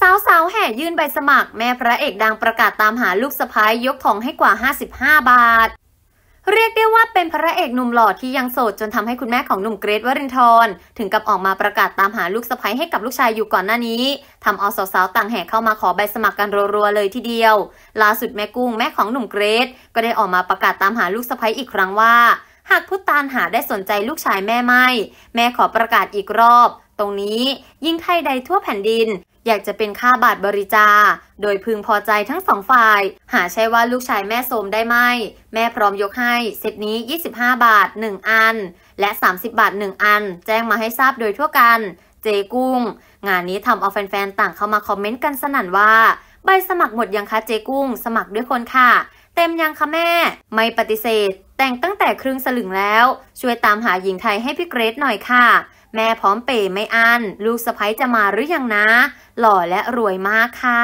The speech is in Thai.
สาวสาวแห่ยื่นใบสมัครแม่พระเอกดังประกาศตามหาลูกสะพ้ายยกของให้กว่า 55 บาท เรียกได้ว่าเป็นพระเอกหนุ่มหล่อที่ยังโสดจนทำให้คุณแม่ของหนุ่มเกรทวรินทร์ถึงกับออกมาประกาศตามหาลูกสะพ้ายให้กับลูกชายอยู่ก่อนหน้านี้ ทำเอาสาวๆต่างแห่เข้ามาขอใบสมัครกันรัวๆเลยทีเดียว ล่าสุดแม่กุ้งแม่ของหนุ่มเกรทก็ได้ออกมาประกาศตามหาลูกสะพ้ายอีกครั้งว่า หากผู้ตานหาได้สนใจลูกชายแม่ไม่ แม่ขอประกาศอีกรอบ ตรงนี้ยิ่งใครใดทั่วแผ่นดินอยากจะเป็นค่าบาทบริจา โดยพึงพอใจทั้งสองฝ่าย หาใช่ว่าลูกชายแม่โสมได้ไหม แม่พร้อมยกให้เซตนี้ 25 บาท 1 อัน และ 30 บาท 1 อัน แจ้งมาให้ทราบโดยทั่วกัน เจกุ้ง งานนี้ทำเอาแฟน ๆ ต่างเข้ามาคอมเมนต์กันสนั่นว่า ใบสมัครหมดยังคะเจกุ้งสมัครด้วยคนค่ะ เต็มยังคะแม่ไม่ปฏิเสธแต่งตั้งแต่ครึ่งสลึงแล้ว ช่วยตามหาหญิงไทยให้พี่เกรซหน่อยค่ะ แม่พร้อมเป๋ไม่อันลูกสะพ้ยจะมาหรืออยังนะ หล่อและรวยมากค่ะ